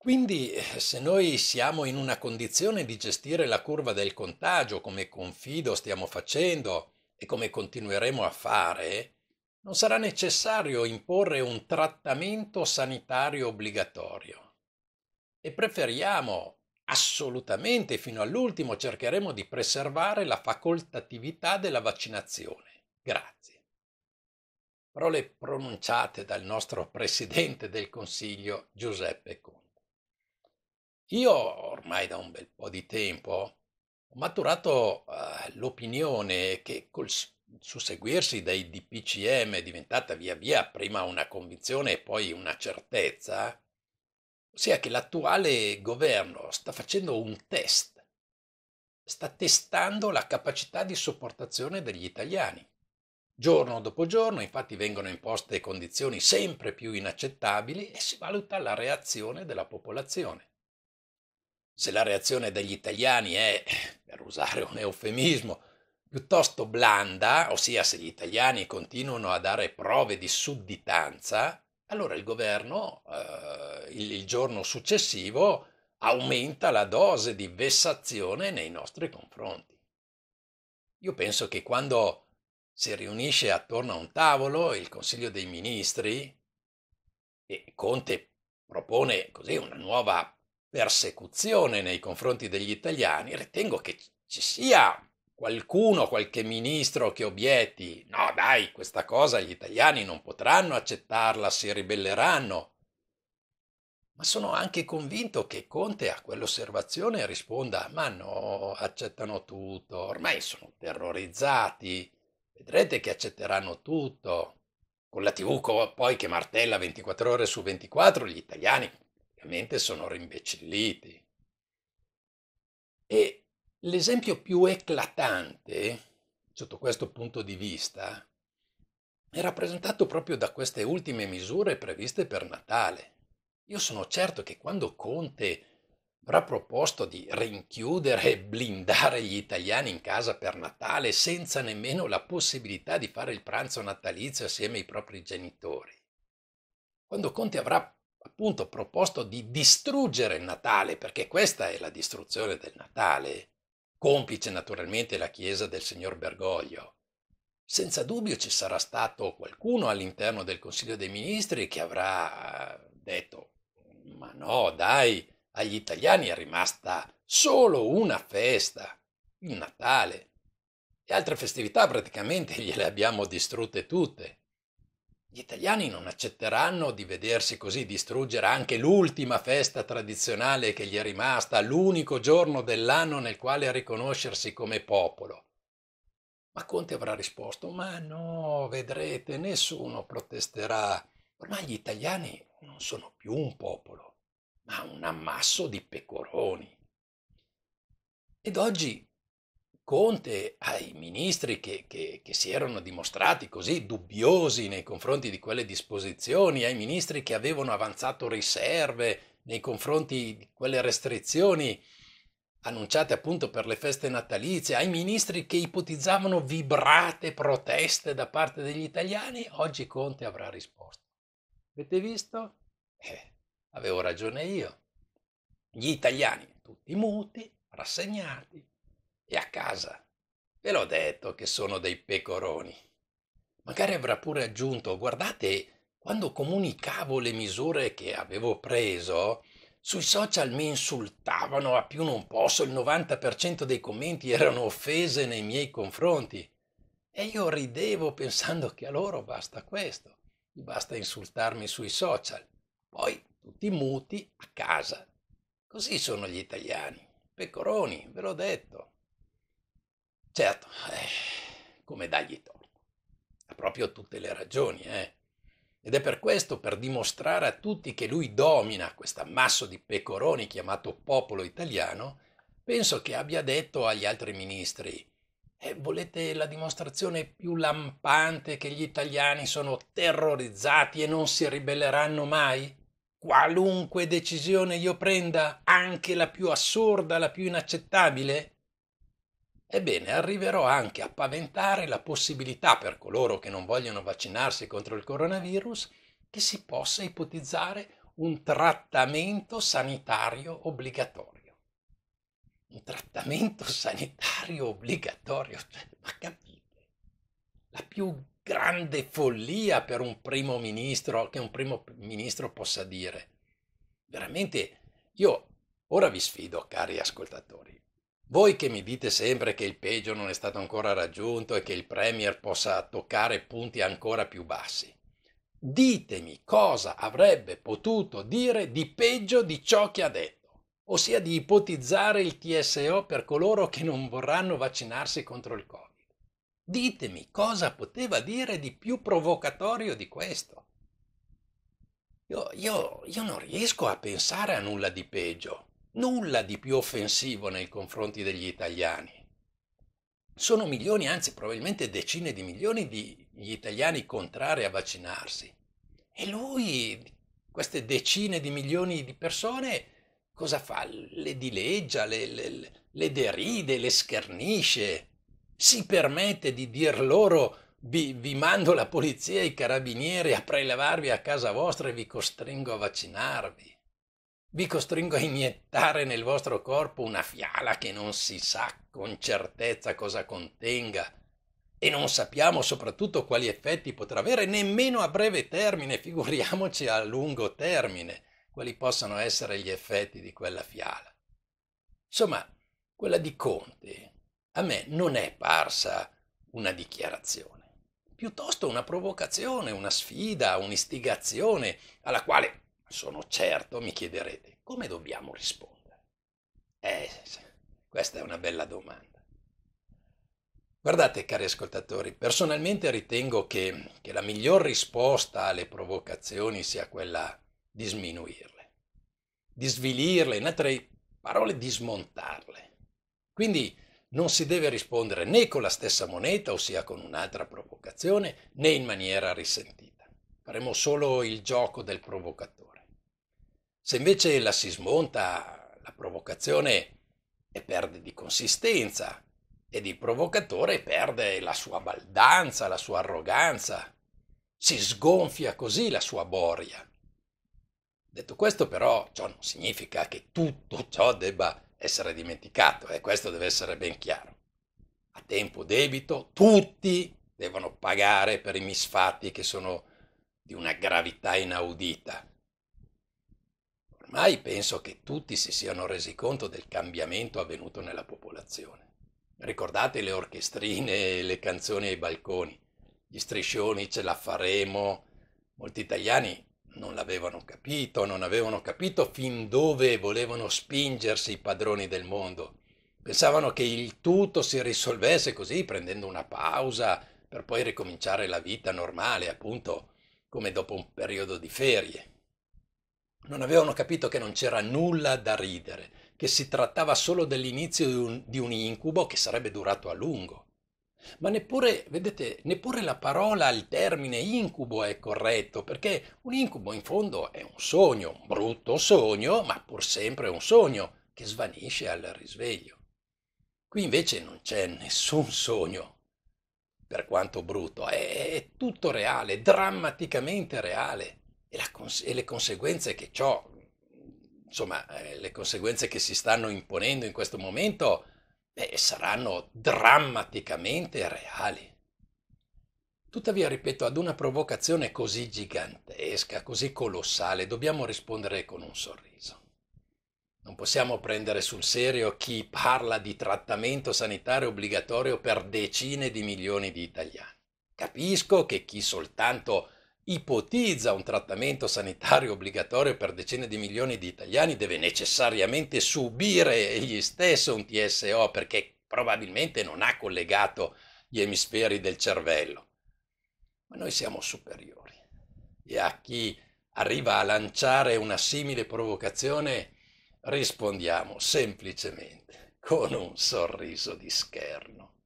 Quindi se noi siamo in una condizione di gestire la curva del contagio, come confido stiamo facendo e come continueremo a fare, non sarà necessario imporre un trattamento sanitario obbligatorio. E preferiamo assolutamente fino all'ultimo cercheremo di preservare la facoltatività della vaccinazione. Grazie. Parole pronunciate dal nostro Presidente del Consiglio Giuseppe Conte. Io ormai da un bel po' di tempo ho maturato eh, l'opinione che col susseguirsi dei DPCM diventata via via prima una convinzione e poi una certezza, ossia che l'attuale governo sta facendo un test, sta testando la capacità di sopportazione degli italiani. Giorno dopo giorno infatti vengono imposte condizioni sempre più inaccettabili e si valuta la reazione della popolazione se la reazione degli italiani è, per usare un eufemismo, piuttosto blanda, ossia se gli italiani continuano a dare prove di sudditanza, allora il governo eh, il, il giorno successivo aumenta la dose di vessazione nei nostri confronti. Io penso che quando si riunisce attorno a un tavolo il Consiglio dei Ministri e Conte propone così una nuova persecuzione nei confronti degli italiani, ritengo che ci sia qualcuno, qualche ministro che obietti, no dai, questa cosa gli italiani non potranno accettarla, si ribelleranno. Ma sono anche convinto che Conte a quell'osservazione risponda, ma no, accettano tutto, ormai sono terrorizzati, vedrete che accetteranno tutto. Con la TV poi che martella 24 ore su 24, gli italiani ovviamente sono rimbecilliti. E l'esempio più eclatante, sotto questo punto di vista, è rappresentato proprio da queste ultime misure previste per Natale. Io sono certo che quando Conte avrà proposto di rinchiudere e blindare gli italiani in casa per Natale senza nemmeno la possibilità di fare il pranzo natalizio assieme ai propri genitori. Quando Conte avrà appunto proposto di distruggere il Natale, perché questa è la distruzione del Natale, complice naturalmente la Chiesa del signor Bergoglio. Senza dubbio ci sarà stato qualcuno all'interno del Consiglio dei Ministri che avrà detto ma no, dai, agli italiani è rimasta solo una festa, il Natale. Le altre festività praticamente gliele abbiamo distrutte tutte. Gli italiani non accetteranno di vedersi così distruggere anche l'ultima festa tradizionale che gli è rimasta, l'unico giorno dell'anno nel quale riconoscersi come popolo. Ma Conte avrà risposto, ma no, vedrete, nessuno protesterà. Ormai gli italiani non sono più un popolo, ma un ammasso di pecoroni. Ed oggi Conte ai ministri che, che, che, si erano dimostrati così dubbiosi nei confronti di quelle disposizioni, ai ministri che avevano avanzato riserve nei confronti di quelle restrizioni annunciate appunto per le feste natalizie, ai ministri che ipotizzavano vibrate proteste da parte degli italiani, oggi Conte avrà risposto. Avete visto? Eh, avevo ragione io. Gli italiani tutti muti, rassegnati, e a casa. Ve l'ho detto che sono dei pecoroni. Magari avrà pure aggiunto, guardate, quando comunicavo le misure che avevo preso, sui social mi insultavano a più non posso, il 90% dei commenti erano offese nei miei confronti. E io ridevo pensando che a loro basta questo, gli basta insultarmi sui social. Poi tutti muti a casa. Così sono gli italiani. Pecoroni, ve l'ho detto. Certo, eh, come dagli torto. Ha proprio tutte le ragioni, eh. Ed è per questo, per dimostrare a tutti che lui domina questo ammasso di pecoroni chiamato popolo italiano, penso che abbia detto agli altri ministri eh, volete la dimostrazione più lampante che gli italiani sono terrorizzati e non si ribelleranno mai? Qualunque decisione io prenda, anche la più assurda, la più inaccettabile? Ebbene, arriverò anche a paventare la possibilità per coloro che non vogliono vaccinarsi contro il coronavirus che si possa ipotizzare un trattamento sanitario obbligatorio. Un trattamento sanitario obbligatorio, cioè, ma capite? La più grande follia per un primo ministro che un primo ministro possa dire. Veramente, io ora vi sfido, cari ascoltatori, voi che mi dite sempre che il peggio non è stato ancora raggiunto e che il Premier possa toccare punti ancora più bassi, ditemi cosa avrebbe potuto dire di peggio di ciò che ha detto, ossia di ipotizzare il TSO per coloro che non vorranno vaccinarsi contro il Covid. Ditemi cosa poteva dire di più provocatorio di questo. Io, io, io non riesco a pensare a nulla di peggio nulla di più offensivo nei confronti degli italiani. Sono milioni, anzi probabilmente decine di milioni di gli italiani contrari a vaccinarsi. E lui, queste decine di milioni di persone, cosa fa? Le dileggia, le, le, le deride, le schernisce, si permette di dir loro vi, vi, mando la polizia e i carabinieri a prelevarvi a casa vostra e vi costringo a vaccinarvi vi costringo a iniettare nel vostro corpo una fiala che non si sa con certezza cosa contenga e non sappiamo soprattutto quali effetti potrà avere nemmeno a breve termine, figuriamoci a lungo termine, quali possano essere gli effetti di quella fiala. Insomma, quella di Conte a me non è parsa una dichiarazione, piuttosto una provocazione, una sfida, un'istigazione alla quale sono certo, mi chiederete, come dobbiamo rispondere? Eh, questa è una bella domanda. Guardate, cari ascoltatori, personalmente ritengo che, che la miglior risposta alle provocazioni sia quella di sminuirle, di svilirle, in altre parole di smontarle. Quindi non si deve rispondere né con la stessa moneta, ossia con un'altra provocazione, né in maniera risentita. Faremo solo il gioco del provocatore. Se invece la si smonta, la provocazione perde di consistenza ed il provocatore perde la sua baldanza, la sua arroganza. Si sgonfia così la sua boria. Detto questo però, ciò non significa che tutto ciò debba essere dimenticato, e eh? questo deve essere ben chiaro. A tempo debito tutti devono pagare per i misfatti che sono di una gravità inaudita Ormai penso che tutti si siano resi conto del cambiamento avvenuto nella popolazione. Ricordate le orchestrine e le canzoni ai balconi, gli striscioni ce la faremo. Molti italiani non l'avevano capito, non avevano capito fin dove volevano spingersi i padroni del mondo. Pensavano che il tutto si risolvesse così, prendendo una pausa per poi ricominciare la vita normale, appunto come dopo un periodo di ferie. Non avevano capito che non c'era nulla da ridere, che si trattava solo dell'inizio di un, di un incubo che sarebbe durato a lungo. Ma neppure, vedete, neppure la parola, il termine incubo è corretto, perché un incubo in fondo è un sogno, un brutto sogno, ma pur sempre un sogno che svanisce al risveglio. Qui invece non c'è nessun sogno, per quanto brutto, è, è tutto reale, drammaticamente reale e, cons- e le conseguenze che ciò, insomma, eh, le conseguenze che si stanno imponendo in questo momento beh, saranno drammaticamente reali. Tuttavia, ripeto, ad una provocazione così gigantesca, così colossale, dobbiamo rispondere con un sorriso. Non possiamo prendere sul serio chi parla di trattamento sanitario obbligatorio per decine di milioni di italiani. Capisco che chi soltanto ipotizza un trattamento sanitario obbligatorio per decine di milioni di italiani, deve necessariamente subire egli stesso un TSO perché probabilmente non ha collegato gli emisferi del cervello. Ma noi siamo superiori e a chi arriva a lanciare una simile provocazione rispondiamo semplicemente con un sorriso di scherno.